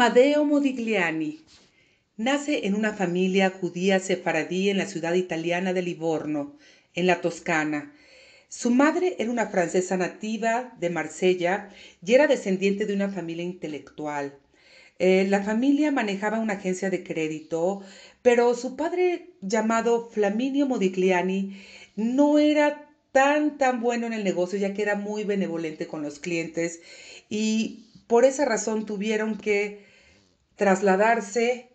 Amadeo Modigliani nace en una familia judía sefaradí en la ciudad italiana de Livorno, en la Toscana. Su madre era una francesa nativa de Marsella y era descendiente de una familia intelectual. Eh, la familia manejaba una agencia de crédito, pero su padre, llamado Flaminio Modigliani, no era tan tan bueno en el negocio ya que era muy benevolente con los clientes y por esa razón tuvieron que trasladarse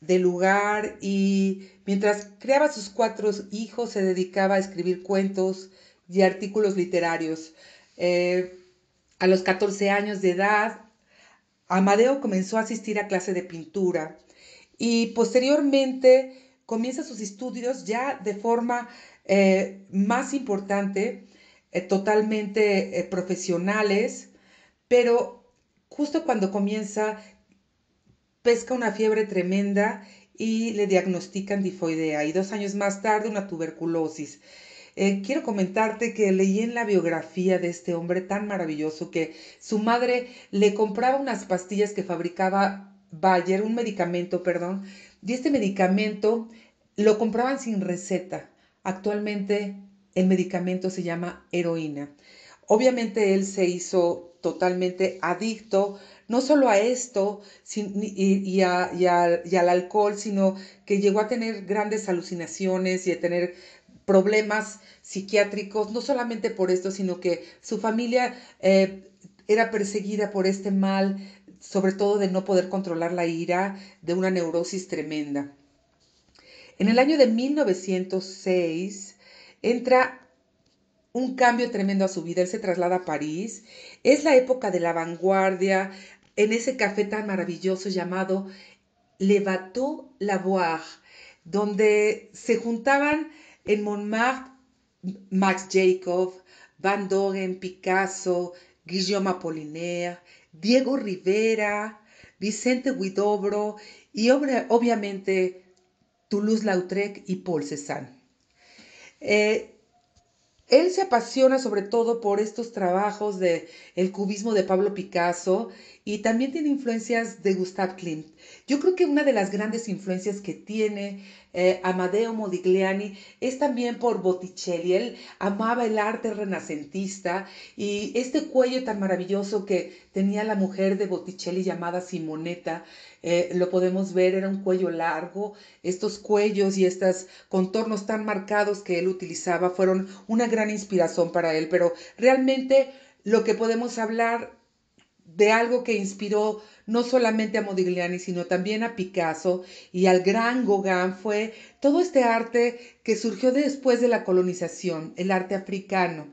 de lugar y mientras creaba sus cuatro hijos se dedicaba a escribir cuentos y artículos literarios. Eh, a los 14 años de edad, Amadeo comenzó a asistir a clase de pintura y posteriormente comienza sus estudios ya de forma eh, más importante, eh, totalmente profesionales, pero justo cuando comienza pesca una fiebre tremenda y le diagnostican difoidea y dos años más tarde una tuberculosis. Eh, quiero comentarte que leí en la biografía de este hombre tan maravilloso que su madre le compraba unas pastillas que fabricaba Bayer, un medicamento, perdón, y este medicamento lo compraban sin receta. Actualmente el medicamento se llama heroína. Obviamente él se hizo totalmente adicto no solo a esto y, al alcohol, sino que llegó a tener grandes alucinaciones y a tener problemas psiquiátricos, no solamente por esto, sino que su familia eh, era perseguida por este mal, sobre todo de no poder controlar la ira, de una neurosis tremenda. En el año de 1906 entra un cambio tremendo a su vida. Él se traslada a París. Es la época de la vanguardia, en ese café tan maravilloso llamado Le Bateau Lavoir, donde se juntaban en Montmartre Max Jacob, Van Dogen, Picasso, Guillaume Apollinaire, Diego Rivera, Vicente Huidobro y obviamente Toulouse-Lautrec y Paul Cézanne. Eh, él se apasiona sobre todo por estos trabajos del el cubismo de Pablo Picasso y también tiene influencias de Gustav Klimt. Yo creo que una de las grandes influencias que tiene eh, Amadeo Modigliani es también por Botticelli. Él amaba el arte renacentista y este cuello tan maravilloso que tenía la mujer de Botticelli llamada Simonetta, eh, lo podemos ver, era un cuello largo. Estos cuellos y estos contornos tan marcados que él utilizaba fueron una gran inspiración para él, pero realmente lo que podemos hablar de algo que inspiró no solamente a Modigliani, sino también a Picasso y al gran Gauguin fue todo este arte que surgió después de la colonización, el arte africano,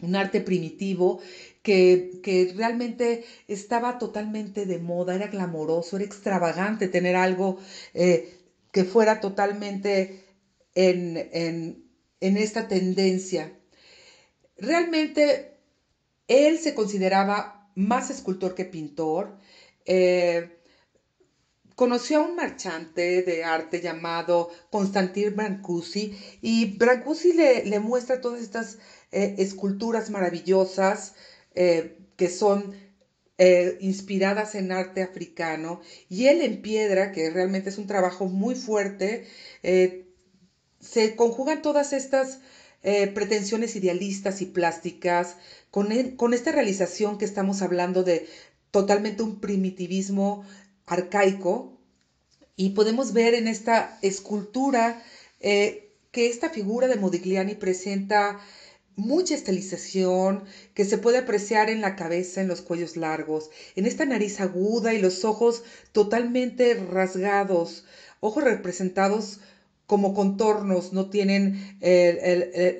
un arte primitivo que, que realmente estaba totalmente de moda, era glamoroso, era extravagante tener algo eh, que fuera totalmente en, en, en esta tendencia. Realmente él se consideraba más escultor que pintor. Eh, conoció a un marchante de arte llamado Constantin Brancusi y Brancusi le, muestra todas estas eh, esculturas maravillosas eh, que son inspiradas en arte africano y él en piedra, que realmente es un trabajo muy fuerte, se conjugan todas estas eh, pretensiones idealistas y plásticas, e, con, esta realización que estamos hablando de totalmente un primitivismo arcaico, y podemos ver en esta escultura eh, que esta figura de Modigliani presenta mucha estilización que se puede apreciar en la cabeza, en los cuellos largos, en esta nariz aguda y los ojos totalmente rasgados, ojos representados como contornos, no tienen eh,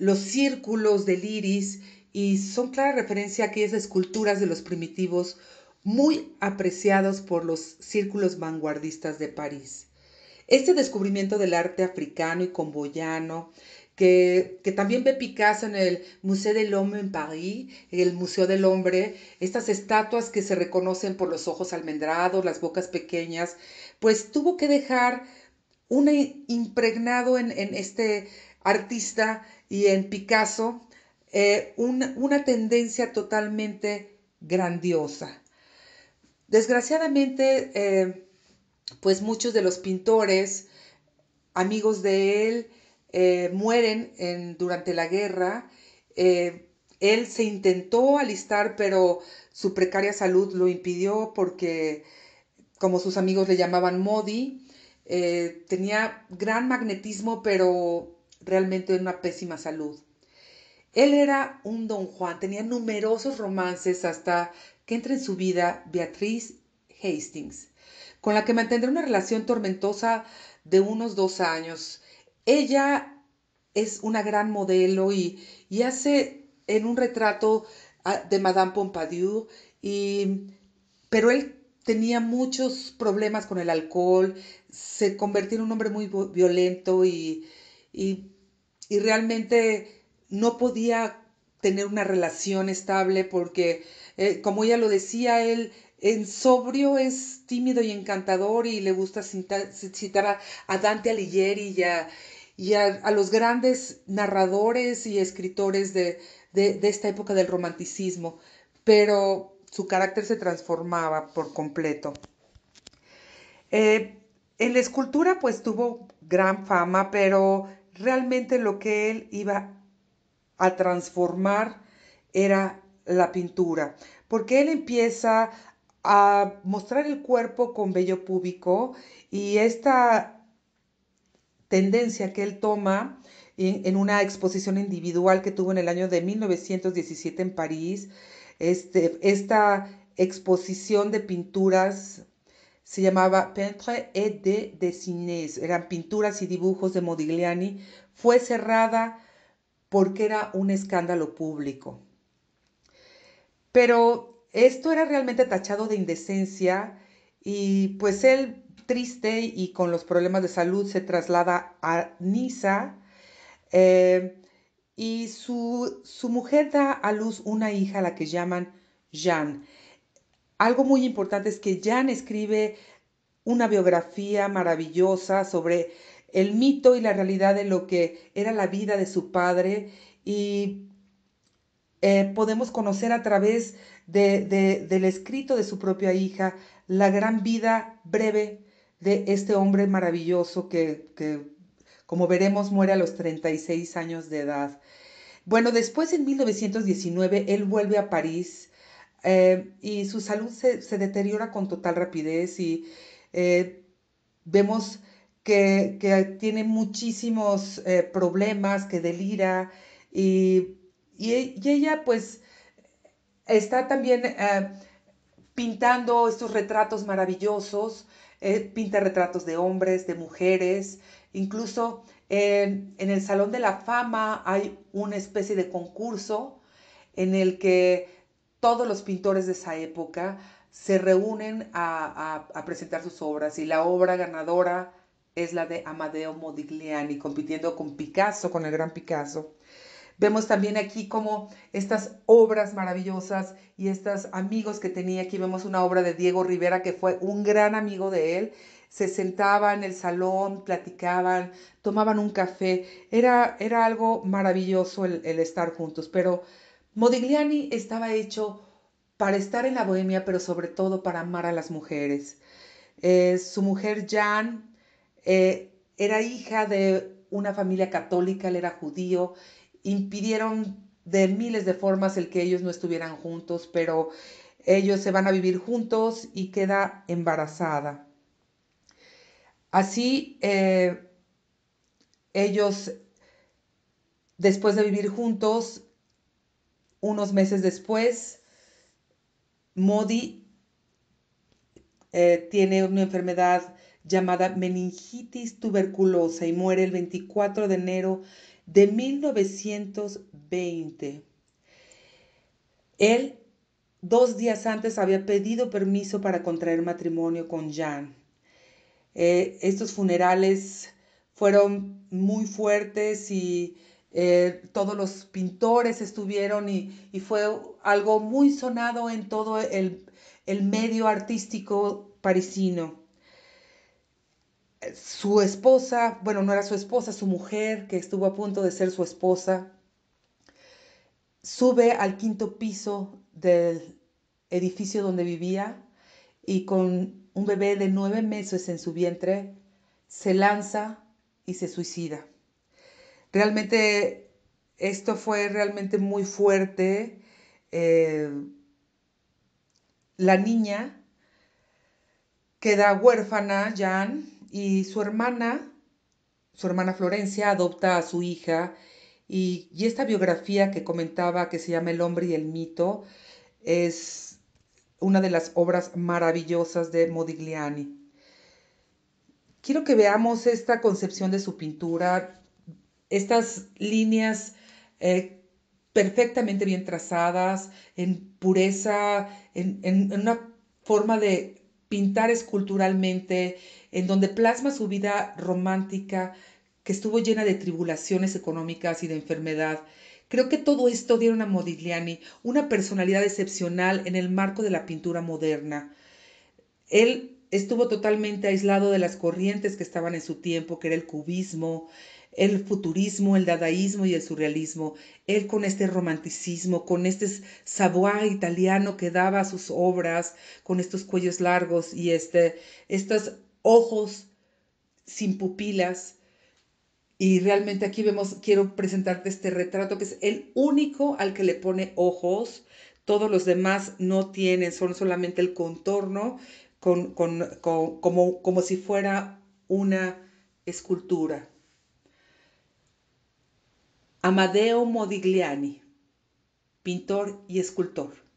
los círculos del iris y son clara referencia a aquellas esculturas de los primitivos muy apreciados por los círculos vanguardistas de París. Este descubrimiento del arte africano y comboyano, que, que también ve Picasso en el Museo del Hombre en París, el Museo del Hombre, estas estatuas que se reconocen por los ojos almendrados, las bocas pequeñas, pues tuvo que dejar un impregnado en, este artista y en Picasso eh, una tendencia totalmente grandiosa. Desgraciadamente, eh, pues muchos de los pintores, amigos de él, eh, mueren durante la guerra. él se intentó alistar, pero su precaria salud lo impidió porque, como sus amigos le llamaban Modi, eh, tenía gran magnetismo, pero realmente una pésima salud. Él era un don Juan, tenía numerosos romances hasta que entra en su vida Beatriz Hastings, con la que mantendrá una relación tormentosa de unos dos años. Ella es una gran modelo y, y hace en un retrato de Madame Pompadour, y, pero él tenía muchos problemas con el alcohol, se convirtió en un hombre muy violento y, realmente no podía tener una relación estable porque, eh, como ella lo decía, él en sobrio es tímido y encantador y le gusta citar, a, Dante Alighieri y, a, y los grandes narradores y escritores de, de esta época del romanticismo. Pero su carácter se transformaba por completo. Eh, en la escultura pues tuvo gran fama, pero realmente lo que él iba a transformar era la pintura, porque él empieza a mostrar el cuerpo con vello púbico y esta tendencia que él toma en, en una exposición individual que tuvo en el año de 1917 en París, este, esta exposición de pinturas se llamaba Peintre et de Dessinés, eran pinturas y dibujos de Modigliani, fue cerrada porque era un escándalo público. Pero esto era realmente tachado de indecencia y pues él triste y con los problemas de salud se traslada a Niza. Eh, y su, mujer da a luz una hija la que llaman Jan. Algo muy importante es que Jan escribe una biografía maravillosa sobre el mito y la realidad de lo que era la vida de su padre y eh, podemos conocer a través de, del escrito de su propia hija la gran vida breve de este hombre maravilloso que, que como veremos, muere a los 36 años de edad. Bueno, después en 1919 él vuelve a París eh, y su salud se, deteriora con total rapidez y eh, vemos que, que, tiene muchísimos eh, problemas, que delira y, y, ella pues está también pintando estos retratos maravillosos, pinta retratos de hombres, de mujeres, Incluso en, el Salón de la Fama hay una especie de concurso en el que todos los pintores de esa época se reúnen a, a, presentar sus obras y la obra ganadora es la de Amadeo Modigliani, compitiendo con Picasso, con el gran Picasso. Vemos también aquí como estas obras maravillosas y estos amigos que tenía. Aquí vemos una obra de Diego Rivera, que fue un gran amigo de él se sentaban en el salón, platicaban, tomaban un café. Era, era algo maravilloso el, estar juntos, pero Modigliani estaba hecho para estar en la bohemia, pero sobre todo para amar a las mujeres. Eh, su mujer Jan eh, era hija de una familia católica, él era judío, impidieron de miles de formas el que ellos no estuvieran juntos, pero ellos se van a vivir juntos y queda embarazada. Así eh, ellos, después de vivir juntos, unos meses después, Modi eh, tiene una enfermedad llamada meningitis tuberculosa y muere el 24 de enero de 1920. Él dos días antes había pedido permiso para contraer matrimonio con Jan. Eh, estos funerales fueron muy fuertes y eh, todos los pintores estuvieron y, fue algo muy sonado en todo el, el medio artístico parisino. Su esposa, bueno, no era su esposa, su mujer, que estuvo a punto de ser su esposa, sube al quinto piso del edificio donde vivía y con un bebé de nueve meses en su vientre se lanza y se suicida. Realmente esto fue realmente muy fuerte. Eh, la niña queda huérfana, Jan, y su hermana, su hermana Florencia, adopta a su hija. y esta biografía que comentaba, que se llama El hombre y el mito, es una de las obras maravillosas de Modigliani. Quiero que veamos esta concepción de su pintura, estas líneas eh, perfectamente bien trazadas, en pureza, en una forma de pintar esculturalmente, en donde plasma su vida romántica, que estuvo llena de tribulaciones económicas y de enfermedad, Creo que todo esto dieron a Modigliani una personalidad excepcional en el marco de la pintura moderna. Él estuvo totalmente aislado de las corrientes que estaban en su tiempo, que era el cubismo, el futurismo, el dadaísmo y el surrealismo. Él con este romanticismo, con este savoir italiano que daba a sus obras, con estos cuellos largos y este, estos ojos sin pupilas y realmente aquí vemos, quiero presentarte este retrato que es el único al que le pone ojos. Todos los demás no tienen, son solamente el contorno como, como si fuera una escultura. Amadeo Modigliani, pintor y escultor.